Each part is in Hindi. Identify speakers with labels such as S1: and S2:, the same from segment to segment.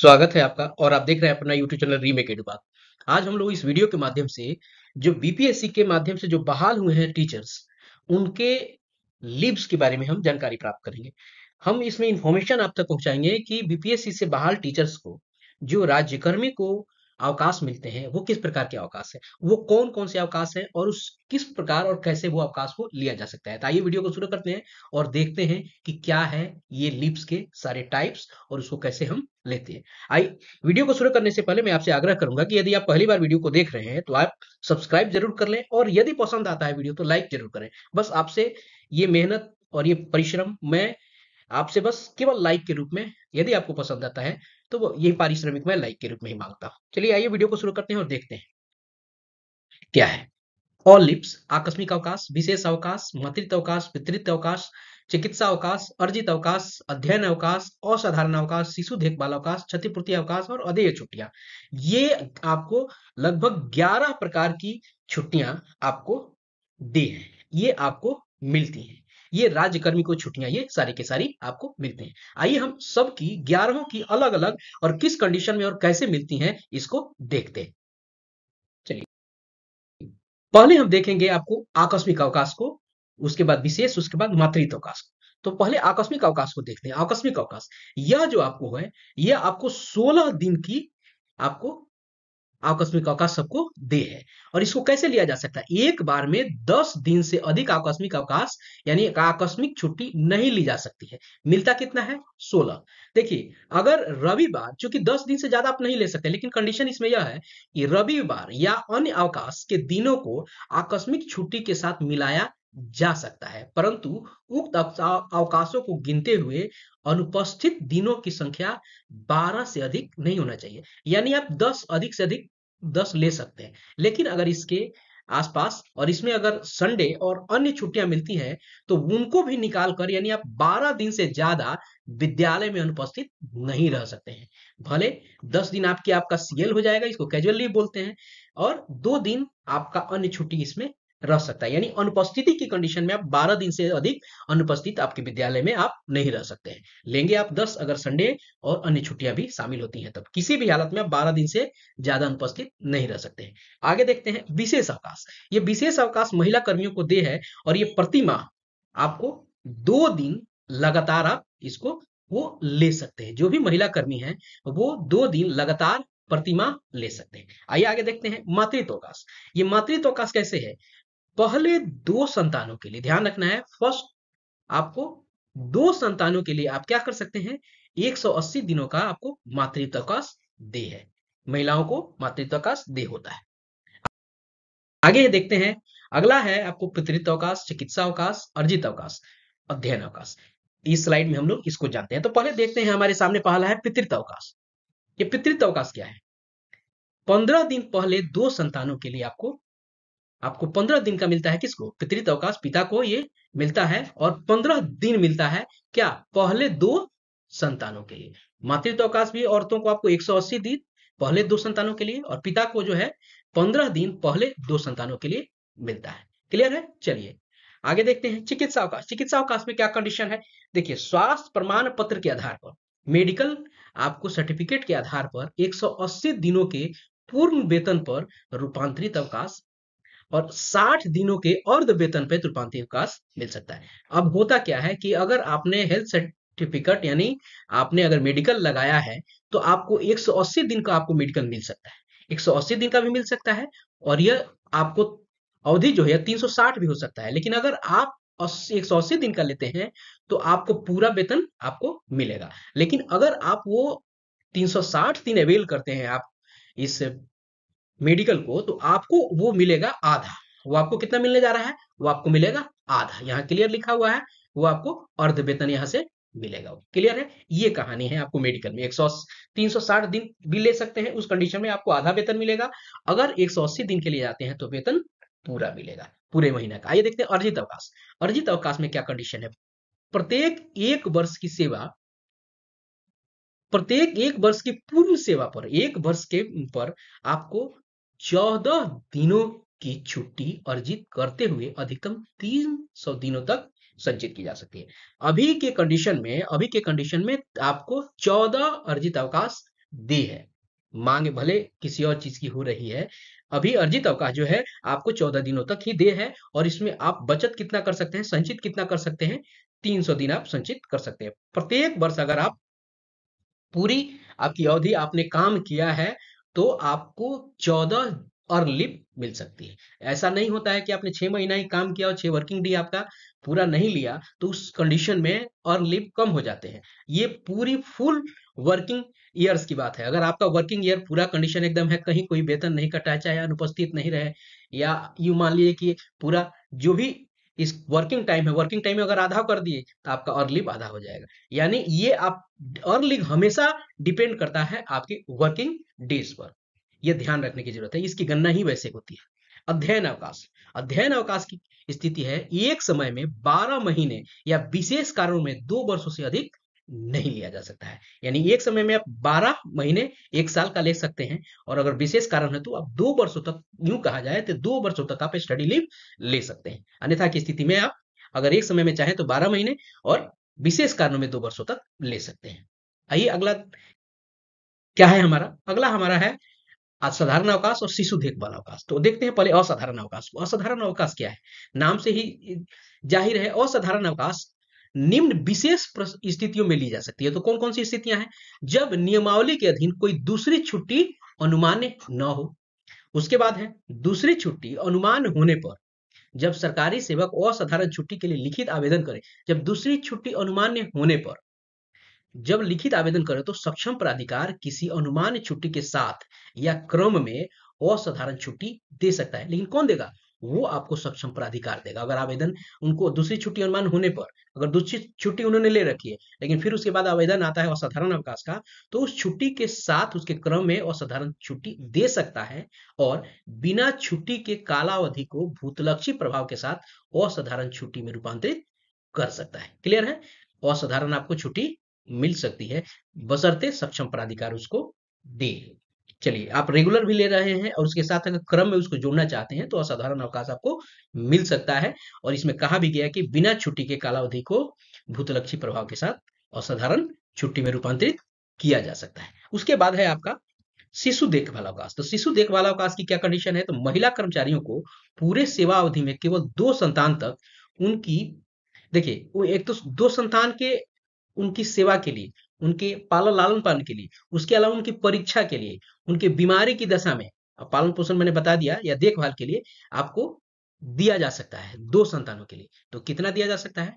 S1: स्वागत है आपका और आप देख रहे हैं अपना यूट्यूब चैनल रीमेक एडुबाग आज हम लोग इस वीडियो के माध्यम से जो बीपीएससी के माध्यम से जो बहाल हुए हैं टीचर्स उनके लिब्स के बारे में हम जानकारी प्राप्त करेंगे हम इसमें इंफॉर्मेशन आप तक पहुंचाएंगे कि बीपीएससी से बहाल टीचर्स को जो राज्यकर्मी को अवकाश मिलते हैं वो किस प्रकार के अवकाश है वो कौन कौन से अवकाश है और उस किस प्रकार और कैसे वो अवकाश को लिया जा सकता है तो आइए वीडियो को शुरू करते हैं और देखते हैं कि क्या है ये लिप्स के सारे टाइप्स और उसको कैसे हम लेते हैं आइए वीडियो को शुरू करने से पहले मैं आपसे आग्रह करूंगा कि यदि आप पहली बार वीडियो को देख रहे हैं तो आप सब्सक्राइब जरूर कर लें और यदि पसंद आता है वीडियो तो लाइक जरूर करें बस आपसे ये मेहनत और ये परिश्रम मैं आपसे बस केवल लाइक के रूप में यदि आपको पसंद आता है तो वो यही पारिश्रमिक मैं लाइक के रूप में ही मांगता हूं चलिए आइए वीडियो को शुरू करते हैं और देखते हैं क्या है ऑल लिप्स आकस्मिक अवकाश विशेष अवकाश मातृत्व अवकाश वितरित अवकाश चिकित्सा अवकाश अर्जित अवकाश अध्ययन अवकाश असाधारण अवकाश शिशु देखभाल अवकाश क्षतिपूर्ति अवकाश और अधेय छुट्टियां ये आपको लगभग 11 प्रकार की छुट्टियां आपको दी हैं ये आपको मिलती हैं ये राज्य को छुट्टियां ये सारी के सारी आपको मिलते हैं आइए हम सबकी ग्यारहों की अलग अलग और किस कंडीशन में और कैसे मिलती हैं इसको देखते हैं चलिए पहले हम देखेंगे आपको आकस्मिक अवकाश को उसके बाद विशेष उसके बाद मातृत्व अवकाश को तो पहले आकस्मिक अवकाश को देखते हैं आकस्मिक अवकाश यह जो आपको है यह आपको 16 दिन की आपको आकस्मिक अवकाश सबको दे है और इसको कैसे लिया जा सकता है एक बार में दस दिन से अधिक आकस्मिक अवकाश यानी आकस्मिक छुट्टी नहीं ली जा सकती है मिलता कितना है सोलह देखिए अगर रविवार चूंकि दस दिन से ज्यादा आप नहीं ले सकते लेकिन कंडीशन इसमें यह है कि रविवार या अन्य अवकाश के दिनों को आकस्मिक छुट्टी के साथ मिलाया जा सकता है परंतु उक्त अवकाशों को गिनते हुए अनुपस्थित दिनों की संख्या 12 से अधिक नहीं होना चाहिए यानी आप 10 अधिक से अधिक दस ले सकते हैं लेकिन अगर इसके आसपास और इसमें अगर संडे और अन्य छुट्टियां मिलती हैं तो उनको भी निकाल कर यानी आप 12 दिन से ज्यादा विद्यालय में अनुपस्थित नहीं रह सकते हैं भले 10 दिन आपकी आपका सीएल हो जाएगा इसको कैजुअल लीव बोलते हैं और दो दिन आपका अन्य छुट्टी इसमें रह सकता है यानी अनुपस्थिति की कंडीशन में आप 12 दिन से अधिक अनुपस्थित आपके विद्यालय में आप नहीं रह सकते हैं लेंगे आप 10 अगर संडे और अन्य छुट्टियां भी शामिल होती हैं तब किसी भी हालत में आप 12 दिन से ज्यादा अनुपस्थित नहीं रह सकते हैं आगे देखते हैं विशेष अवकाश ये विशेष अवकाश महिला कर्मियों को दे है और ये प्रतिमाह आपको दो दिन लगातार आप इसको वो ले सकते हैं जो भी महिला कर्मी है वो दो दिन लगातार प्रतिमा ले सकते हैं आइए आगे देखते हैं मातृत्वकाश ये मातृत्वकाश कैसे है पहले दो संतानों के लिए ध्यान रखना है फर्स्ट आपको दो संतानों के लिए आप क्या कर सकते हैं 180 दिनों का आपको मातृत्वकाश दे है महिलाओं को मातृत्वकाश दे होता है आगे देखते हैं अगला है आपको पितृत्व अवकाश चिकित्सा अवकाश अर्जित अवकाश अध्ययन अवकाश इस स्लाइड में हम लोग इसको जानते हैं तो पहले देखते हैं हमारे सामने पहला है पितृत्व अवकाश ये पितृत्व अवकाश क्या है पंद्रह दिन पहले दो संतानों के लिए आपको आपको पंद्रह दिन का मिलता है किसको पितृत अवकाश पिता को ये मिलता है और पंद्रह दिन मिलता है क्या पहले दो संतानों के लिए मातृत्व अवकाश भी औरतों को आपको 180 दिन पहले दो संतानों के लिए और पिता को जो है पंद्रह दिन पहले दो संतानों के लिए मिलता है क्लियर है चलिए आगे देखते हैं चिकित्सा अवकाश चिकित्सा अवकाश में क्या कंडीशन है देखिए स्वास्थ्य प्रमाण पत्र के आधार पर मेडिकल आपको सर्टिफिकेट के आधार पर 180 दिनों के पूर्ण वेतन पर रूपांतरित अवकाश और 60 दिनों के अर्ध वेतन पे रूपांतरित अवकाश मिल सकता है अब होता क्या है कि अगर आपने हेल्थ सर्टिफिकेट यानी आपने अगर मेडिकल लगाया है तो आपको 180 दिन का आपको मेडिकल मिल सकता है 180 दिन का भी मिल सकता है और यह आपको अवधि जो है 360 भी हो सकता है लेकिन अगर आप एक सौ अस्सी दिन का लेते हैं तो आपको पूरा वेतन आपको मिलेगा लेकिन अगर आप वो 360 दिन अवेल करते हैं आप इस मेडिकल को तो आपको वो मिलेगा आधा वो आपको कितना मिलने जा रहा है वो आपको मिलेगा आधा यहाँ क्लियर लिखा हुआ है वो आपको अर्ध वेतन यहाँ से मिलेगा क्लियर है ये कहानी है आपको मेडिकल में 100 360 दिन भी ले सकते हैं उस कंडीशन में आपको आधा वेतन मिलेगा अगर 180 दिन के लिए जाते हैं तो वेतन पूरा मिलेगा पूरे महीने का आइए देखते हैं अर्जित अवकाश अर्जित अवकाश में क्या कंडीशन है प्रत्येक एक वर्ष की सेवा प्रत्येक एक वर्ष की पूर्व सेवा पर एक वर्ष के पर आपको चौदह दिनों की छुट्टी अर्जित करते हुए अधिकतम तीन सौ दिनों तक संचित की जा सकती है अभी के कंडीशन में अभी के कंडीशन में आपको चौदह अर्जित अवकाश दी है मांग भले किसी और चीज की हो रही है अभी अर्जित अवकाश जो है आपको चौदह दिनों तक ही दे है और इसमें आप बचत कितना कर सकते हैं संचित कितना कर सकते हैं तीन सौ दिन आप संचित कर सकते हैं प्रत्येक वर्ष अगर आप पूरी आपकी अवधि आपने काम किया है तो आपको चौदह और लिप मिल सकती है ऐसा नहीं होता है कि आपने छह महीना ही काम किया और छह वर्किंग डे आपका पूरा नहीं लिया तो उस कंडीशन में और लिप कम हो जाते हैं ये पूरी फुल वर्किंग ईयर्स की बात है अगर आपका वर्किंग ईयर पूरा कंडीशन एकदम है कहीं कोई वेतन नहीं कटा चाहे अनुपस्थित नहीं रहे या यू मान लीजिए कि पूरा जो भी इस वर्किंग टाइम है वर्किंग टाइम में अगर आधा कर दिए तो आपका अर्ली आधा हो जाएगा यानी ये आप अर्ली हमेशा डिपेंड करता है आपकी वर्किंग डेज पर यह ध्यान रखने की जरूरत है इसकी गणना ही वैसे होती है अध्ययन अवकाश अध्ययन अवकाश की स्थिति है एक समय में 12 महीने या विशेष कारणों में दो वर्षों से अधिक नहीं लिया जा सकता है यानी एक समय में आप बारह महीने एक साल का ले सकते हैं और अगर विशेष कारण है तो आप दो वर्षों तक यूं कहा जाए तो दो वर्षों तक आप स्टडी लीव ले सकते हैं अन्यथा की स्थिति में आप अगर एक समय में चाहें तो बारह महीने और विशेष कारणों में दो वर्षों तक ले सकते हैं आइए अगला क्या है हमारा अगला हमारा है असाधारण अवकाश और शिशु देखभाल अवकाश तो देखते हैं पहले असाधारण अवकाश असाधारण अवकाश क्या है नाम से ही जाहिर है असाधारण अवकाश निम्न विशेष स्थितियों में ली जा सकती है तो कौन कौन सी स्थितियां हैं जब नियमावली के अधीन कोई दूसरी छुट्टी अनुमान्य न हो उसके बाद है दूसरी छुट्टी अनुमान होने पर जब सरकारी सेवक असाधारण छुट्टी के लिए लिखित आवेदन करे जब दूसरी छुट्टी अनुमान्य होने पर जब लिखित आवेदन करे तो सक्षम प्राधिकार किसी अनुमान्य छुट्टी के साथ या क्रम में असाधारण छुट्टी दे सकता है लेकिन कौन देगा वो आपको सक्षम प्राधिकार देगा अगर आवेदन उनको दूसरी छुट्टी अनुमान होने पर अगर दूसरी छुट्टी उन्होंने ले रखी है लेकिन फिर उसके बाद आवेदन आता है असाधारण अवकाश का तो उस छुट्टी के साथ उसके क्रम में असाधारण छुट्टी दे सकता है और बिना छुट्टी के कालावधि को भूतलक्षी प्रभाव के साथ असाधारण छुट्टी में रूपांतरित कर सकता है क्लियर है असाधारण आपको छुट्टी मिल सकती है बसरते सक्षम प्राधिकार उसको दे चलिए आप रेगुलर भी ले रहे हैं और उसके साथ अगर क्रम में उसको जोड़ना चाहते हैं तो असाधारण अवकाश आपको मिल सकता है और इसमें कहा भी गया कि बिना छुट्टी के कालावधि को भूतलक्षी प्रभाव के साथ असाधारण छुट्टी में रूपांतरित किया जा सकता है उसके बाद है आपका शिशु देखभाल अवकाश तो शिशु देखभाल अवकाश की क्या कंडीशन है तो महिला कर्मचारियों को पूरे सेवा अवधि में केवल दो संतान तक उनकी देखिए वो एक तो दो संतान के उनकी सेवा के लिए उनके पालन लालन पालन के लिए उसके अलावा उनकी परीक्षा के लिए उनके बीमारी की दशा में पालन पोषण मैंने बता दिया या देखभाल के लिए आपको दिया जा सकता है दो संतानों के लिए तो कितना दिया जा सकता है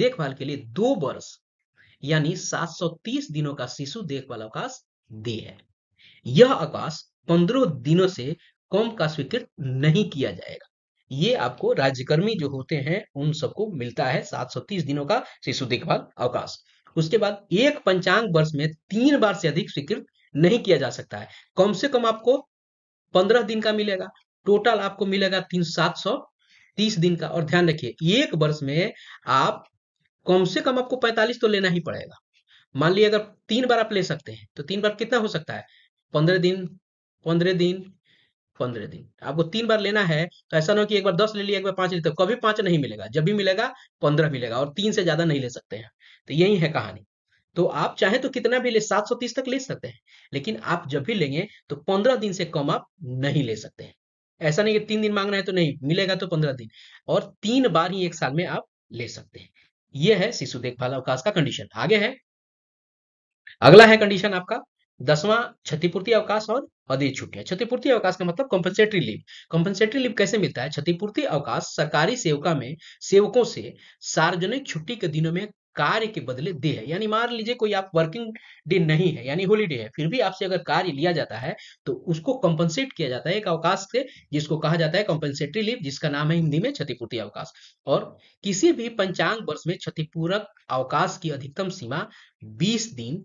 S1: देखभाल के लिए दो वर्ष यानी 730 दिनों का शिशु देखभाल अवकाश दे है यह अवकाश पंद्रह दिनों से कम का स्वीकृत नहीं किया जाएगा ये आपको राज्यकर्मी जो होते हैं उन सबको मिलता है 730 दिनों का शिशु देखभाल अवकाश उसके बाद एक पंचांग वर्ष में तीन बार से अधिक स्वीकृत नहीं किया जा सकता है कम से कम आपको पंद्रह दिन का मिलेगा टोटल आपको मिलेगा तीन सात सौ तीस दिन का और ध्यान रखिए एक वर्ष में आप कम से कम आपको पैंतालीस तो लेना ही पड़ेगा मान लीजिए अगर तीन बार आप ले सकते हैं तो तीन बार कितना हो सकता है पंद्रह दिन पंद्रह दिन पंद्रह दिन आपको तीन बार लेना है तो ऐसा ना हो कि एक बार दस ले लिया एक बार पांच ले तो कभी पांच नहीं मिलेगा जब भी मिलेगा पंद्रह मिलेगा और तीन से ज्यादा नहीं ले सकते हैं तो यही है कहानी तो आप चाहे तो कितना भी ले 730 तक ले सकते हैं लेकिन आप जब भी लेंगे तो 15 दिन से कम आप नहीं ले सकते हैं ऐसा नहीं कि तीन दिन मांगना है तो नहीं मिलेगा तो 15 दिन और तीन बार ही एक साल में आप ले सकते हैं यह है शिशु देखभाल अवकाश का कंडीशन आगे है अगला है कंडीशन आपका दसवां क्षतिपूर्ति अवकाश और अधिक छुट्टियां क्षतिपूर्ति अवकाश का मतलब कॉम्पनसेटरी लीव कॉम्पनसेटरी लीव कैसे मिलता है क्षतिपूर्ति अवकाश सरकारी सेवका में सेवकों से सार्वजनिक छुट्टी के दिनों में कार्य के बदले दे है यानी मान लीजिए कोई आप वर्किंग डे नहीं है यानी होलीडे है फिर भी आपसे अगर कार्य लिया जाता है तो उसको कंपनसेट किया जाता है एक अवकाश से जिसको कहा जाता है कंपनसेटरी लीव जिसका नाम है हिंदी में क्षतिपूर्ति अवकाश और किसी भी पंचांग वर्ष में क्षतिपूरक अवकाश की अधिकतम सीमा बीस दिन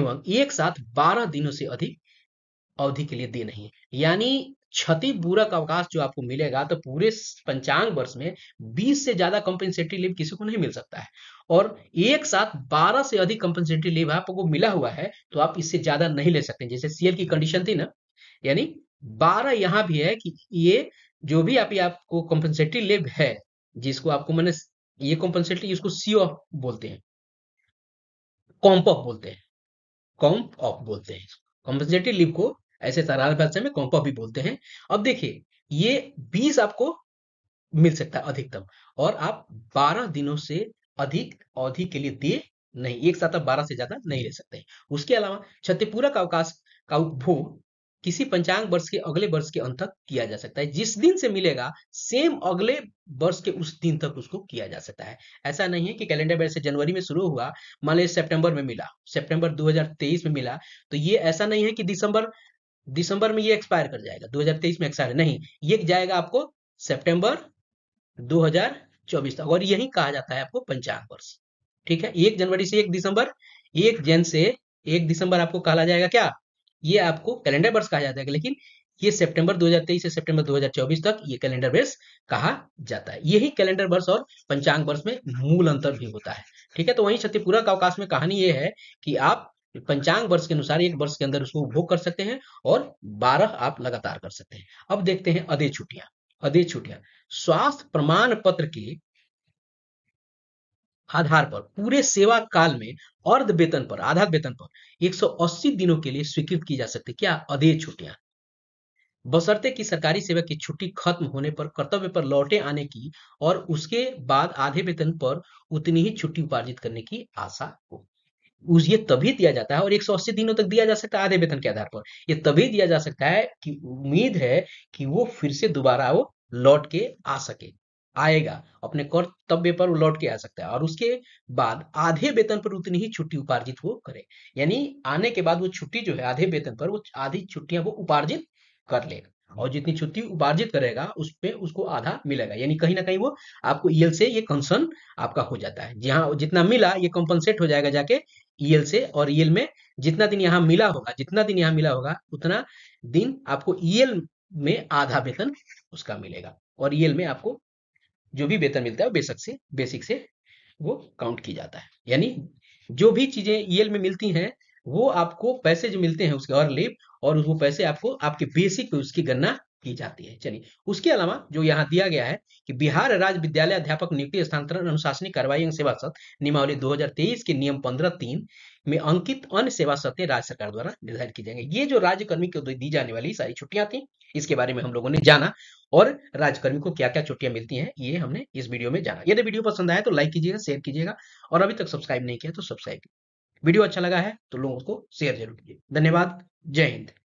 S1: एवं एक साथ बारह दिनों से अधिक अवधि के लिए दे नहीं यानी क्षतिपूरक अवकाश जो आपको मिलेगा तो पूरे पंचांग वर्ष में 20 से ज्यादा कंपेंसेटरी लीव किसी को नहीं मिल सकता है और एक साथ 12 से अधिक कंपेंसेटरी लीव आपको मिला हुआ है तो आप इससे ज्यादा नहीं ले सकते जैसे सीएल की कंडीशन थी ना यानी 12 यहां भी है कि ये जो भी आप आपको कंपेंसेटरी लीव है जिसको आपको मैंने ये कंपनसेटरी इसको सी ऑफ बोलते हैं कॉम्प ऑफ बोलते हैं कॉम्प ऑफ बोलते हैं कंपनसेटरी लीव को ऐसे साधारण भाषा में कॉम्पा भी बोलते हैं अब देखिए ये बीस आपको मिल सकता है अधिकतम और आप बारह दिनों से अधिक अवधि के लिए दिए नहीं एक साथ आप बारह से ज्यादा नहीं ले सकते उसके अलावा क्षतिपूरक अवकाश का उपभोग किसी पंचांग वर्ष के अगले वर्ष के अंत तक किया जा सकता है जिस दिन से मिलेगा सेम अगले वर्ष के उस दिन तक उसको किया जा सकता है ऐसा नहीं है कि कैलेंडर वर्ष जनवरी में शुरू हुआ मान लीजिए सितंबर में मिला सितंबर 2023 में मिला तो ये ऐसा नहीं है कि दिसंबर दिसंबर में ये एक्सपायर कर जाएगा 2023 में एक्सपायर नहीं ये जाएगा आपको सितंबर 2024 तक और यही कहा जाता है आपको पंचांग वर्ष ठीक है एक जनवरी से एक दिसंबर एक जन से एक दिसंबर आपको कहा जाएगा क्या ये आपको कैलेंडर वर्ष कहा जाता है लेकिन ये सितंबर 2023 से सितंबर 2024 तक ये कैलेंडर वर्ष कहा जाता है यही कैलेंडर वर्ष और पंचांग वर्ष में मूल अंतर भी होता है ठीक है तो वही क्षतिपूरक अवकाश में कहानी ये है कि आप पंचांग वर्ष के अनुसार एक वर्ष के अंदर उसको उपभोग कर सकते हैं और बारह आप लगातार कर सकते हैं अब देखते हैं अधे छुट्टियां अधे छुट्टियां स्वास्थ्य प्रमाण पत्र के आधार पर पूरे सेवा काल में अर्ध वेतन पर आधा वेतन पर 180 दिनों के लिए स्वीकृत की जा सकती क्या अधे छुट्टियां बसरते की सरकारी सेवा की छुट्टी खत्म होने पर कर्तव्य पर लौटे आने की और उसके बाद आधे वेतन पर उतनी ही छुट्टी उपार्जित करने की आशा हो उस ये तभी दिया जाता है और एक सौ अस्सी दिनों तक दिया जा सकता है आधे वेतन के आधार पर यह तभी दिया जा सकता है कि उम्मीद है कि वो फिर से दोबारा वो लौट के आ सके आएगा अपने कर्तव्य पर वो लौट के आ सकता है और उसके बाद आधे वेतन पर उतनी ही छुट्टी उपार्जित वो करे यानी आने के बाद वो छुट्टी जो है आधे वेतन पर वो आधी छुट्टियां वो उपार्जित कर लेगा और जितनी छुट्टी उपार्जित करेगा उस पर उसको आधा मिलेगा यानी कहीं ना कहीं वो आपको ईएल e से ये कंसर्न आपका हो जाता है जहाँ जितना मिला ये कंपनसेट हो जाएगा जाके ईएल e से और ईएल e में जितना दिन यहाँ मिला होगा जितना दिन यहाँ मिला होगा उतना दिन आपको ईएल में आधा वेतन उसका मिलेगा और ईएल में आपको जो भी वेतन मिलता है बेसिक से बेसिक से वो काउंट की जाता है यानी जो भी चीजें ईएल में मिलती हैं वो आपको पैसे जो मिलते हैं उसके और लेप और वो पैसे आपको आपके बेसिक पे उसकी गणना की जाती है चलिए उसके अलावा जो यहाँ दिया गया है कि बिहार राज्य विद्यालय अध्यापक नियुक्ति स्थानांतरण अनुशासनिक कार्रवाई एवं सेवा सत नियमावली दो के नियम पंद्रह तीन में अंकित अन्य सेवा सत्य राज्य सरकार द्वारा निर्धारित की जाएंगे ये जो राज्य कर्मी को दी जाने वाली सारी छुट्टियां थी इसके बारे में हम लोगों ने जाना और राजकर्मी को क्या क्या छुट्टियां मिलती हैं ये हमने इस वीडियो में जाना यदि वीडियो पसंद आया तो लाइक कीजिएगा शेयर कीजिएगा और अभी तक सब्सक्राइब नहीं किया तो सब्सक्राइब वीडियो अच्छा लगा है तो लोगों को शेयर जरूर कीजिए धन्यवाद जय हिंद